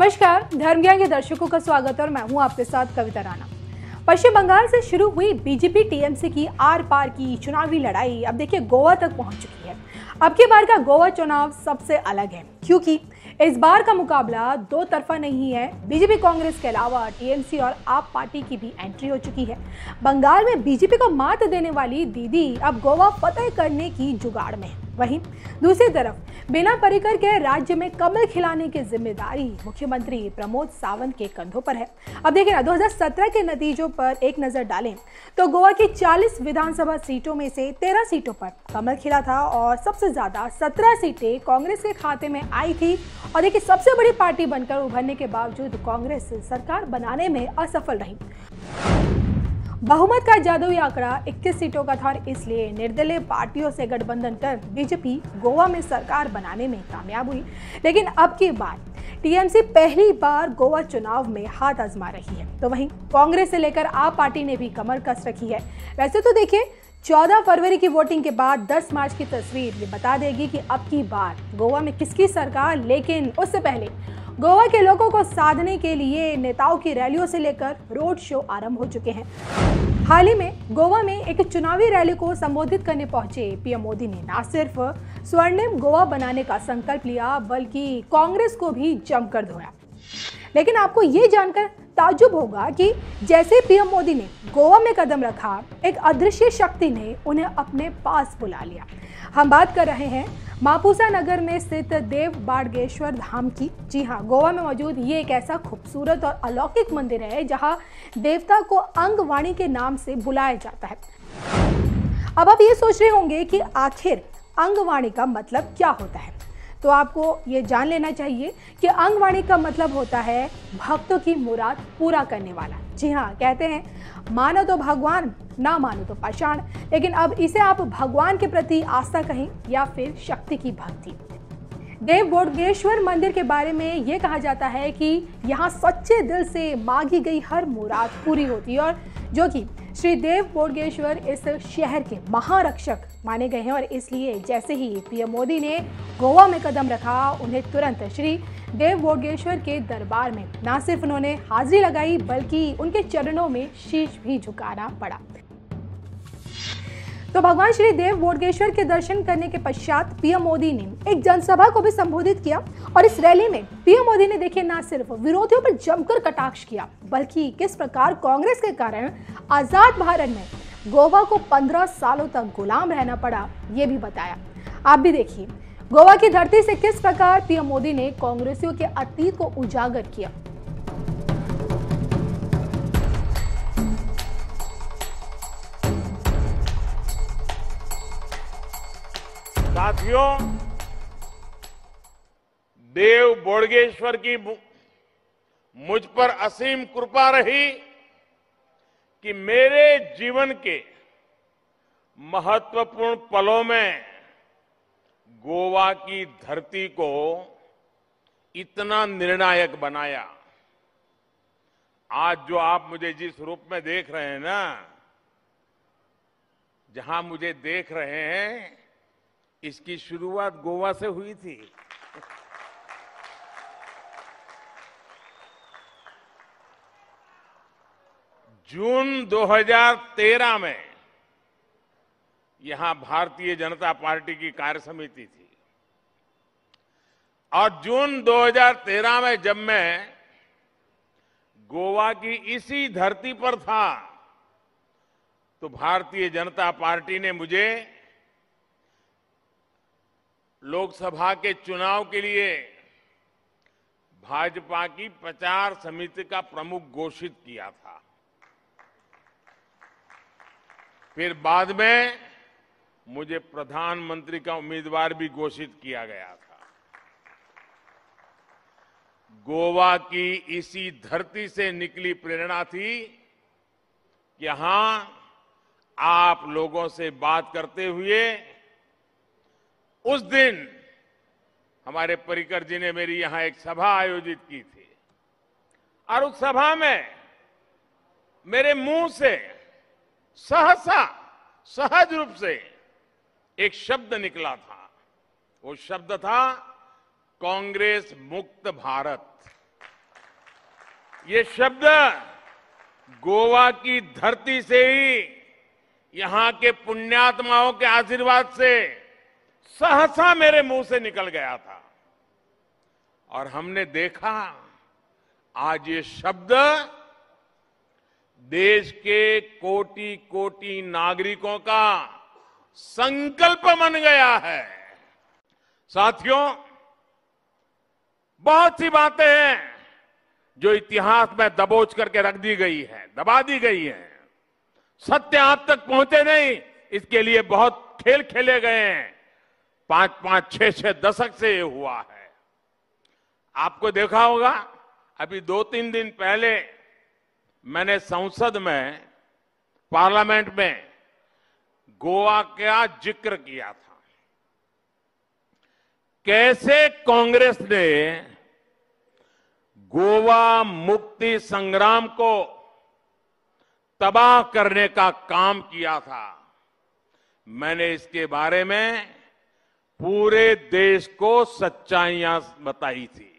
नमस्कार धर्म के दर्शकों का स्वागत और मैं हूं आपके साथ कविता राणा पश्चिम बंगाल से शुरू हुई बीजेपी टीएमसी की आर पार की चुनावी लड़ाई अब देखिए गोवा तक पहुंच चुकी है अब की बार का गोवा चुनाव सबसे अलग है क्योंकि इस बार का मुकाबला दो तरफा नहीं है बीजेपी कांग्रेस के अलावा टीएमसी और आप पार्टी की भी एंट्री हो चुकी है बंगाल में बीजेपी को मात देने वाली दीदी अब गोवा फतेह करने की जुगाड़ में है वहीं दूसरी तरफ बिना परिकर के राज्य में कमल खिलाने की जिम्मेदारी मुख्यमंत्री प्रमोद सावंत के कंधों पर है अब देखिए ना 2017 के नतीजों पर एक नजर डालें तो गोवा की 40 विधानसभा सीटों में से 13 सीटों पर कमल खिला था और सबसे ज्यादा 17 सीटें कांग्रेस के खाते में आई थी और देखिए सबसे बड़ी पार्टी बनकर उभरने के बावजूद कांग्रेस सरकार बनाने में असफल रही बहुमत का जादुई आंकड़ा 21 सीटों का था इसलिए निर्दलीय पार्टियों से गठबंधन कर बीजेपी गोवा में सरकार बनाने में कामयाब हुई लेकिन अब की बात टीएमसी पहली बार गोवा चुनाव में हाथ आजमा रही है तो वहीं कांग्रेस से लेकर आप पार्टी ने भी कमर कस रखी है वैसे तो देखिए 14 फरवरी की वोटिंग के बाद 10 मार्च की तस्वीर ये बता देगी कि अब की बार गोवा में किसकी सरकार लेकिन उससे पहले गोवा के लोगों को साधने के लिए नेताओं की रैलियों से लेकर रोड शो आरंभ हो चुके हैं हाल ही में गोवा में एक चुनावी रैली को संबोधित करने पहुंचे पीएम मोदी ने न सिर्फ स्वर्णिम गोवा बनाने का संकल्प लिया बल्कि कांग्रेस को भी जमकर धोया लेकिन आपको ये जानकर ताजुब होगा कि जैसे पीएम मोदी ने गोवा में कदम रखा एक अदृश्य शक्ति ने उन्हें अपने पास बुला लिया हम बात कर रहे हैं मापूसा नगर में स्थित देव बाड़गेश्वर धाम की जी हाँ गोवा में मौजूद ये एक ऐसा खूबसूरत और अलौकिक मंदिर है जहाँ देवता को अंगवाणी के नाम से बुलाया जाता है अब आप ये सोच रहे होंगे कि आखिर अंगवाणी का मतलब क्या होता है तो आपको ये जान लेना चाहिए कि अंगवाणी का मतलब होता है भक्तों की मुराद पूरा करने वाला जी हाँ कहते हैं मानो तो भगवान ना मानो तो पाषाण लेकिन अब इसे आप भगवान के प्रति आस्था कहें या फिर शक्ति की भक्ति देव बोडगेश्वर मंदिर के बारे में ये कहा जाता है कि यहाँ सच्चे दिल से मांगी गई हर मुराद पूरी होती है और जो कि श्री देव बोडगेश्वर इस शहर के महारक्षक माने गए हैं और इसलिए जैसे ही पीएम मोदी ने गोवा में कदम रखा उन्हें तुरंत श्री देव बोडगेश्वर के दरबार में ना सिर्फ उन्होंने हाजिरी लगाई बल्कि उनके चरणों में शीश भी झुकाना पड़ा तो भगवान श्री देव बोडगेश्वर के दर्शन करने के पश्चात पीएम मोदी ने एक जनसभा को भी संबोधित किया और इस रैली में पीएम मोदी ने देखे ना सिर्फ विरोधियों पर जमकर कटाक्ष किया बल्कि किस प्रकार कांग्रेस के कारण आजाद भारत में गोवा को पंद्रह सालों तक गुलाम रहना पड़ा ये भी बताया आप भी देखिए गोवा की धरती से किस प्रकार पीएम मोदी ने कांग्रेसियों के अतीत को उजागर किया साथियों देव बोडगेश्वर की मुझ पर असीम कृपा रही कि मेरे जीवन के महत्वपूर्ण पलों में गोवा की धरती को इतना निर्णायक बनाया आज जो आप मुझे जिस रूप में देख रहे हैं ना जहां मुझे देख रहे हैं इसकी शुरुआत गोवा से हुई थी जून 2013 में यहां भारतीय जनता पार्टी की कार्य समिति थी और जून 2013 में जब मैं गोवा की इसी धरती पर था तो भारतीय जनता पार्टी ने मुझे लोकसभा के चुनाव के लिए भाजपा की प्रचार समिति का प्रमुख घोषित किया था फिर बाद में मुझे प्रधानमंत्री का उम्मीदवार भी घोषित किया गया था गोवा की इसी धरती से निकली प्रेरणा थी कि हां आप लोगों से बात करते हुए उस दिन हमारे परिकर जी ने मेरी यहां एक सभा आयोजित की थी और उस सभा में मेरे मुंह से सहसा सहज रूप से एक शब्द निकला था वो शब्द था कांग्रेस मुक्त भारत ये शब्द गोवा की धरती से ही यहां के पुण्यात्माओं के आशीर्वाद से सहसा मेरे मुंह से निकल गया था और हमने देखा आज ये शब्द देश के कोटि कोटि नागरिकों का संकल्प बन गया है साथियों बहुत सी बातें हैं जो इतिहास में दबोच करके रख दी गई है दबा दी गई है सत्य आप तक पहुंचे नहीं इसके लिए बहुत खेल खेले गए हैं पांच पांच छह छह दशक से ये हुआ है आपको देखा होगा अभी दो तीन दिन पहले मैंने संसद में पार्लियामेंट में गोवा का जिक्र किया था कैसे कांग्रेस ने गोवा मुक्ति संग्राम को तबाह करने का काम किया था मैंने इसके बारे में पूरे देश को सच्चाइयां बताई थी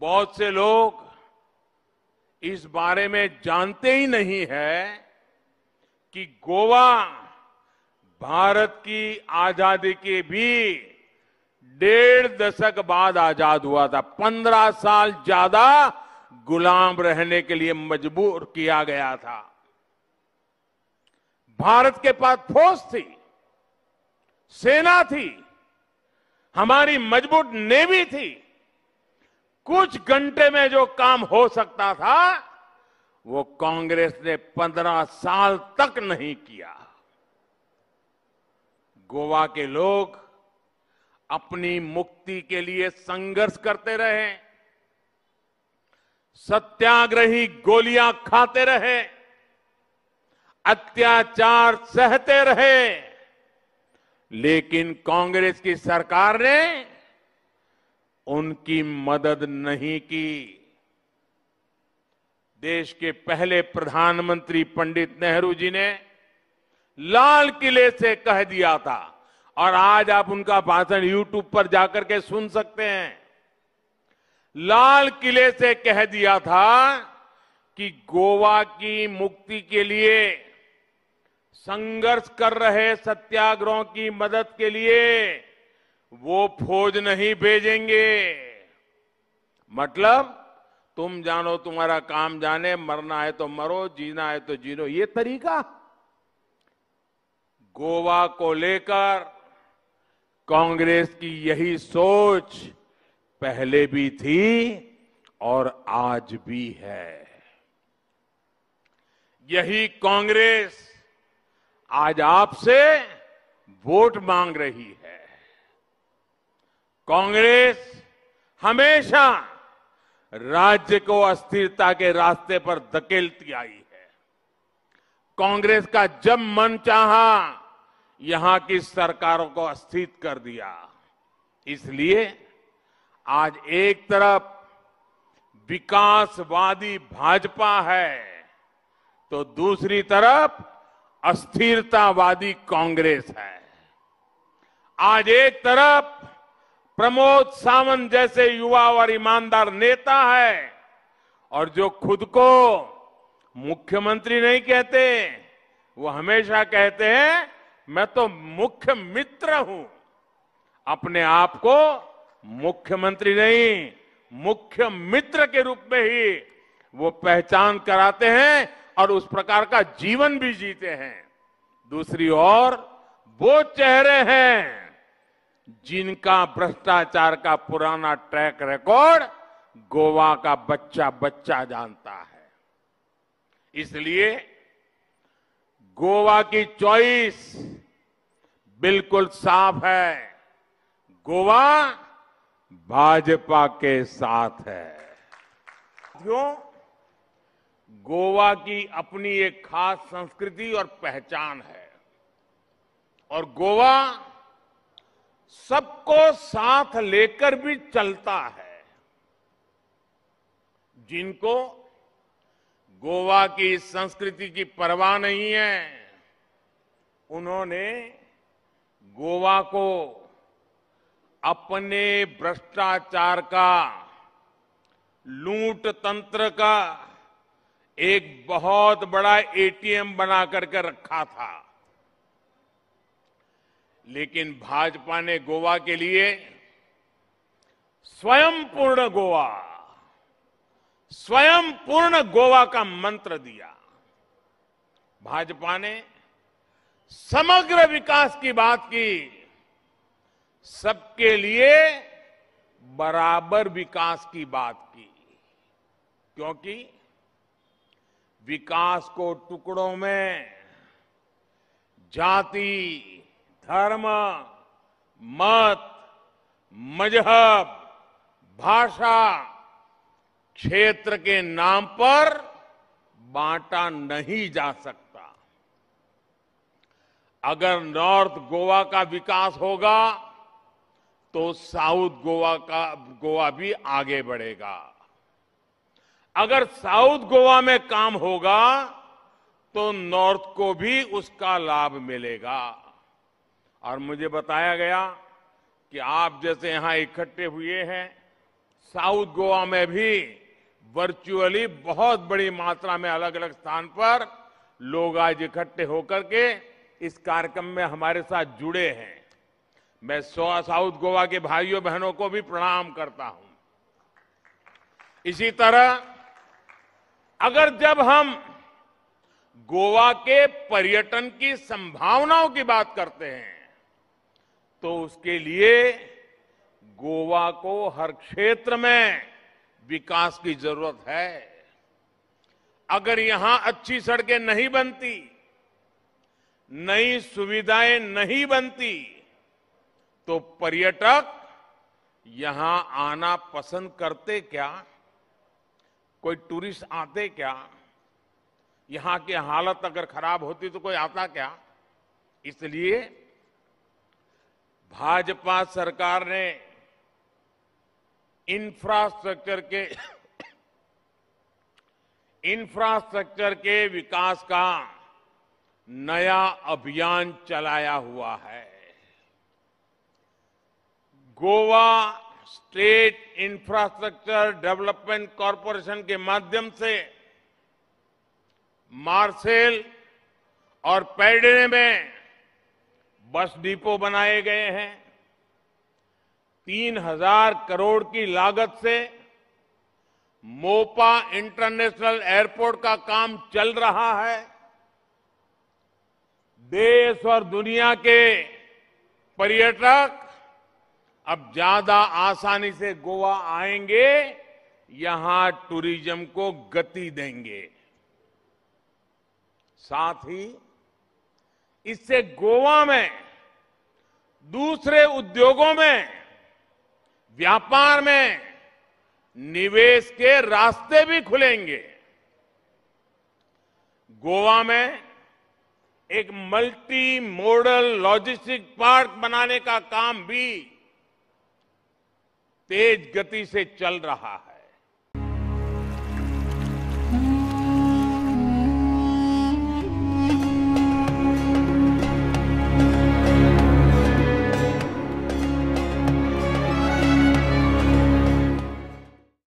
बहुत से लोग इस बारे में जानते ही नहीं है कि गोवा भारत की आजादी के भी डेढ़ दशक बाद आजाद हुआ था पंद्रह साल ज्यादा गुलाम रहने के लिए मजबूर किया गया था भारत के पास ठोस थी सेना थी हमारी मजबूत नेवी थी कुछ घंटे में जो काम हो सकता था वो कांग्रेस ने पंद्रह साल तक नहीं किया गोवा के लोग अपनी मुक्ति के लिए संघर्ष करते रहे सत्याग्रही गोलियां खाते रहे अत्याचार सहते रहे लेकिन कांग्रेस की सरकार ने उनकी मदद नहीं की देश के पहले प्रधानमंत्री पंडित नेहरू जी ने लाल किले से कह दिया था और आज आप उनका भाषण यूट्यूब पर जाकर के सुन सकते हैं लाल किले से कह दिया था कि गोवा की मुक्ति के लिए संघर्ष कर रहे सत्याग्रहों की मदद के लिए वो फौज नहीं भेजेंगे मतलब तुम जानो तुम्हारा काम जाने मरना है तो मरो जीना है तो जीनो ये तरीका गोवा को लेकर कांग्रेस की यही सोच पहले भी थी और आज भी है यही कांग्रेस आज आपसे वोट मांग रही है कांग्रेस हमेशा राज्य को अस्थिरता के रास्ते पर धकेलती आई है कांग्रेस का जब मन चाहा यहां की सरकारों को अस्थित कर दिया इसलिए आज एक तरफ विकासवादी भाजपा है तो दूसरी तरफ अस्थिरतावादी कांग्रेस है आज एक तरफ प्रमोद सावंत जैसे युवा और ईमानदार नेता है और जो खुद को मुख्यमंत्री नहीं कहते वो हमेशा कहते हैं मैं तो मुख्य मित्र हूं अपने आप को मुख्यमंत्री नहीं मुख्य मित्र के रूप में ही वो पहचान कराते हैं और उस प्रकार का जीवन भी जीते हैं दूसरी ओर वो चेहरे हैं जिनका भ्रष्टाचार का पुराना ट्रैक रिकॉर्ड गोवा का बच्चा बच्चा जानता है इसलिए गोवा की चॉइस बिल्कुल साफ है गोवा भाजपा के साथ है क्यों गोवा की अपनी एक खास संस्कृति और पहचान है और गोवा सबको साथ लेकर भी चलता है जिनको गोवा की संस्कृति की परवाह नहीं है उन्होंने गोवा को अपने भ्रष्टाचार का लूट तंत्र का एक बहुत बड़ा एटीएम बना करके रखा था लेकिन भाजपा ने गोवा के लिए स्वयं पूर्ण गोवा स्वयं पूर्ण गोवा का मंत्र दिया भाजपा ने समग्र विकास की बात की सबके लिए बराबर विकास की बात की क्योंकि विकास को टुकड़ों में जाति धर्म मत मजहब भाषा क्षेत्र के नाम पर बांटा नहीं जा सकता अगर नॉर्थ गोवा का विकास होगा तो साउथ गोवा का गोवा भी आगे बढ़ेगा अगर साउथ गोवा में काम होगा तो नॉर्थ को भी उसका लाभ मिलेगा और मुझे बताया गया कि आप जैसे यहां इकट्ठे हुए हैं साउथ गोवा में भी वर्चुअली बहुत बड़ी मात्रा में अलग अलग स्थान पर लोग आज इकट्ठे होकर के इस कार्यक्रम में हमारे साथ जुड़े हैं मैं साउथ गोवा के भाइयों बहनों को भी प्रणाम करता हूं इसी तरह अगर जब हम गोवा के पर्यटन की संभावनाओं की बात करते हैं तो उसके लिए गोवा को हर क्षेत्र में विकास की जरूरत है अगर यहां अच्छी सड़कें नहीं बनती नई सुविधाएं नहीं बनती तो पर्यटक यहां आना पसंद करते क्या कोई टूरिस्ट आते क्या यहां की हालत अगर खराब होती तो कोई आता क्या इसलिए भाजपा सरकार ने इंफ्रास्ट्रक्चर के इंफ्रास्ट्रक्चर के विकास का नया अभियान चलाया हुआ है Goa state infrastructure development corporation के माध्यम से मार्सेल और पैडने में बस डिपो बनाए गए हैं तीन हजार करोड़ की लागत से मोपा इंटरनेशनल एयरपोर्ट का काम चल रहा है देश और दुनिया के पर्यटक अब ज्यादा आसानी से गोवा आएंगे यहां टूरिज्म को गति देंगे साथ ही इससे गोवा में दूसरे उद्योगों में व्यापार में निवेश के रास्ते भी खुलेंगे गोवा में एक मल्टी मॉडल लॉजिस्टिक पार्क बनाने का काम भी तेज गति से चल रहा है